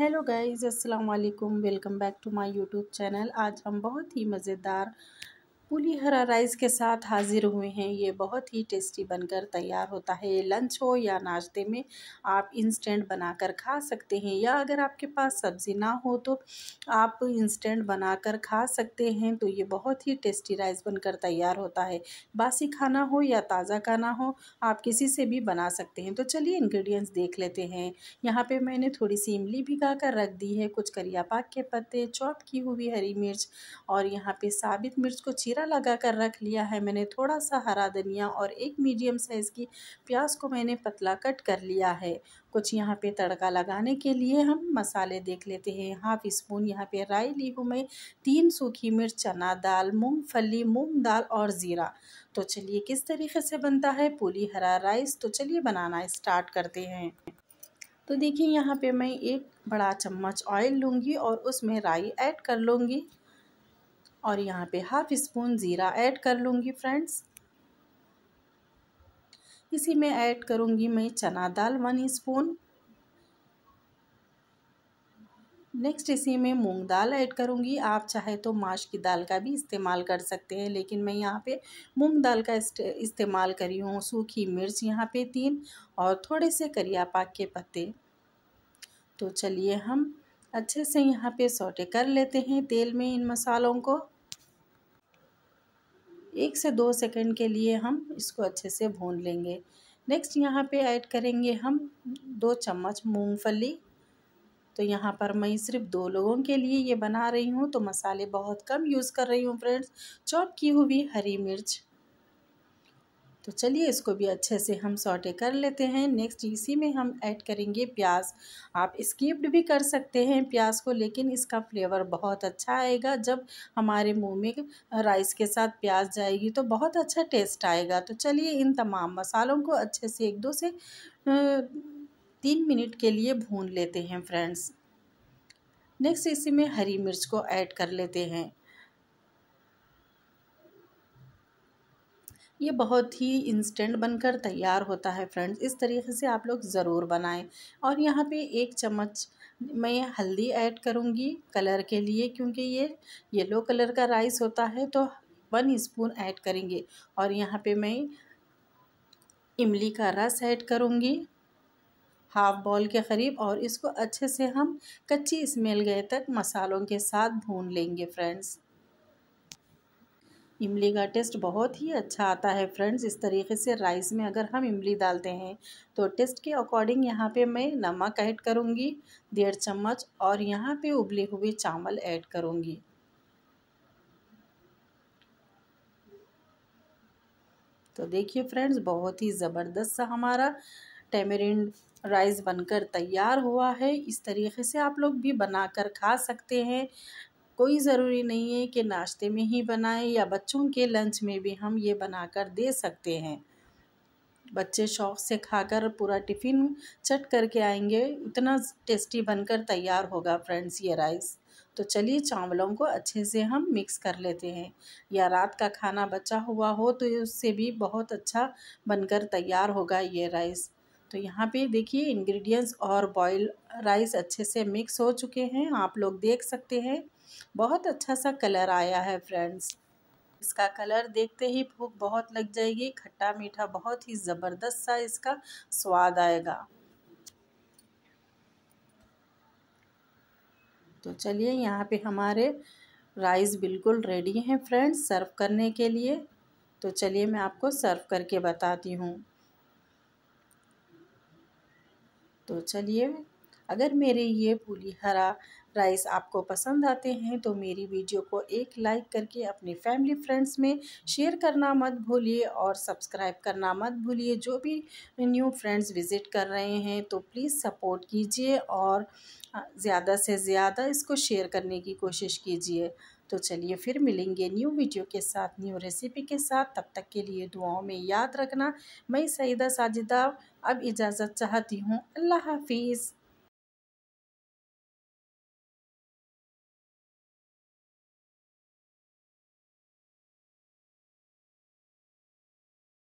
hello guys अस्सलाम वालेकुम welcome back to my YouTube channel आज हम बहुत ही मज़ेदार पुली हरा राइस के साथ हाज़िर हुए हैं ये बहुत ही टेस्टी बनकर तैयार होता है लंच हो या नाश्ते में आप इंस्टेंट बनाकर खा सकते हैं या अगर आपके पास सब्ज़ी ना हो तो आप इंस्टेंट बनाकर खा सकते हैं तो ये बहुत ही टेस्टी राइस बनकर तैयार होता है बासी खाना हो या ताज़ा खाना हो आप किसी से भी बना सकते हैं तो चलिए इन्ग्रीडियंट्स देख लेते हैं यहाँ पर मैंने थोड़ी सी इमली भिगा कर रख दी है कुछ करिया पाक के पत्ते चौप की हुई हरी मिर्च और यहाँ पर साबित मिर्च को चीरा जीरा लगा कर रख लिया है मैंने थोड़ा सा हरा धनिया और एक मीडियम साइज़ की प्याज को मैंने पतला कट कर लिया है कुछ यहाँ पे तड़का लगाने के लिए हम मसाले देख लेते हैं हाफ स्पून यहाँ पे राई ली हूँ मैं तीन सूखी मिर्च चना दाल मूंगफली मूंग दाल और ज़ीरा तो चलिए किस तरीके से बनता है पूरी हरा राइस तो चलिए बनाना स्टार्ट करते हैं तो देखिए यहाँ पे मैं एक बड़ा चम्मच ऑयल लूँगी और उसमें राई ऐड कर लूँगी और यहाँ पे हाफ स्पून ज़ीरा ऐड कर लूँगी फ्रेंड्स इसी में ऐड करूँगी मैं चना दाल वन स्पून नेक्स्ट इसी में मूंग दाल ऐड करूँगी आप चाहे तो माश की दाल का भी इस्तेमाल कर सकते हैं लेकिन मैं यहाँ पे मूंग दाल का इस्तेमाल करी हूँ सूखी मिर्च यहाँ पे तीन और थोड़े से करिया पाक के पत्ते तो चलिए हम अच्छे से यहाँ पे सोटे कर लेते हैं तेल में इन मसालों को एक से दो सेकंड के लिए हम इसको अच्छे से भून लेंगे नेक्स्ट यहाँ पे ऐड करेंगे हम दो चम्मच मूंगफली तो यहाँ पर मैं सिर्फ दो लोगों के लिए ये बना रही हूँ तो मसाले बहुत कम यूज़ कर रही हूँ फ्रेंड्स चॉप की हुई हरी मिर्च तो चलिए इसको भी अच्छे से हम सॉटे कर लेते हैं नेक्स्ट इसी में हम ऐड करेंगे प्याज आप स्किप्ड भी कर सकते हैं प्याज को लेकिन इसका फ्लेवर बहुत अच्छा आएगा जब हमारे मुंह में राइस के साथ प्याज जाएगी तो बहुत अच्छा टेस्ट आएगा तो चलिए इन तमाम मसालों को अच्छे से एक दो से तीन मिनट के लिए भून लेते हैं फ्रेंड्स नेक्स्ट इसी में हरी मिर्च को ऐड कर लेते हैं ये बहुत ही इंस्टेंट बनकर तैयार होता है फ्रेंड्स इस तरीके से आप लोग ज़रूर बनाएं और यहाँ पे एक चम्मच मैं हल्दी ऐड करूँगी कलर के लिए क्योंकि ये येलो कलर का राइस होता है तो वन स्पून ऐड करेंगे और यहाँ पे मैं इमली का रस ऐड करूँगी हाफ बॉल के करीब और इसको अच्छे से हम कच्ची स्मेल गए तक मसालों के साथ भून लेंगे फ्रेंड्स इमली का टेस्ट बहुत ही अच्छा आता है फ्रेंड्स इस तरीके से राइस में अगर हम इमली डालते हैं तो टेस्ट के अकॉर्डिंग यहाँ पे मैं नमक ऐड करूँगी डेढ़ चम्मच और यहाँ पे उबले हुए चावल ऐड करूँगी तो देखिए फ्रेंड्स बहुत ही ज़बरदस्त सा हमारा टेमेरिन राइस बनकर तैयार हुआ है इस तरीके से आप लोग भी बनाकर खा सकते हैं कोई ज़रूरी नहीं है कि नाश्ते में ही बनाएं या बच्चों के लंच में भी हम ये बनाकर दे सकते हैं बच्चे शौक़ से खाकर पूरा टिफ़िन चट करके आएंगे इतना टेस्टी बनकर तैयार होगा फ्रेंड्स ये राइस तो चलिए चावलों को अच्छे से हम मिक्स कर लेते हैं या रात का खाना बचा हुआ हो तो उससे भी बहुत अच्छा बनकर तैयार होगा ये राइस तो यहाँ पे देखिए इंग्रेडिएंट्स और बॉयल राइस अच्छे से मिक्स हो चुके हैं आप लोग देख सकते हैं बहुत अच्छा सा कलर आया है फ्रेंड्स इसका कलर देखते ही भूख बहुत लग जाएगी खट्टा मीठा बहुत ही ज़बरदस्त सा इसका स्वाद आएगा तो चलिए यहाँ पे हमारे राइस बिल्कुल रेडी हैं फ्रेंड्स सर्व करने के लिए तो चलिए मैं आपको सर्व करके बताती हूँ तो चलिए अगर मेरे ये पूरी हरा राइस आपको पसंद आते हैं तो मेरी वीडियो को एक लाइक करके अपने फैमिली फ्रेंड्स में शेयर करना मत भूलिए और सब्सक्राइब करना मत भूलिए जो भी न्यू फ्रेंड्स विज़िट कर रहे हैं तो प्लीज़ सपोर्ट कीजिए और ज़्यादा से ज़्यादा इसको शेयर करने की कोशिश कीजिए तो चलिए फिर मिलेंगे न्यू वीडियो के साथ न्यू रेसिपी के साथ तब तक के लिए दुआओं में याद रखना मैं सईदा साजिदा अब इजाज़त चाहती हूँ अल्लाह हाफिज़